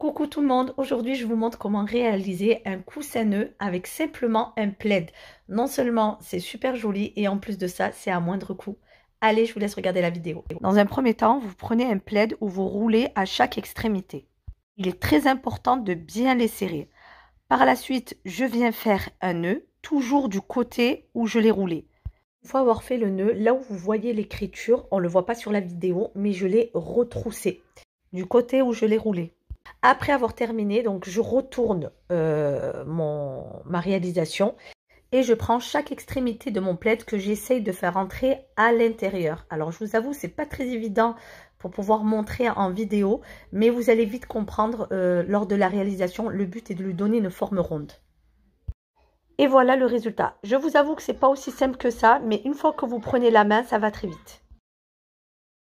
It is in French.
Coucou tout le monde, aujourd'hui je vous montre comment réaliser un coussin nœud avec simplement un plaid. Non seulement c'est super joli et en plus de ça c'est à moindre coût. Allez, je vous laisse regarder la vidéo. Dans un premier temps, vous prenez un plaid où vous roulez à chaque extrémité. Il est très important de bien les serrer. Par la suite, je viens faire un nœud, toujours du côté où je l'ai roulé. Une fois avoir fait le nœud, là où vous voyez l'écriture, on ne le voit pas sur la vidéo, mais je l'ai retroussé du côté où je l'ai roulé. Après avoir terminé, donc je retourne euh, mon, ma réalisation et je prends chaque extrémité de mon plaid que j'essaye de faire entrer à l'intérieur. Alors je vous avoue, c'est pas très évident pour pouvoir montrer en vidéo, mais vous allez vite comprendre euh, lors de la réalisation, le but est de lui donner une forme ronde. Et voilà le résultat. Je vous avoue que c'est pas aussi simple que ça, mais une fois que vous prenez la main, ça va très vite.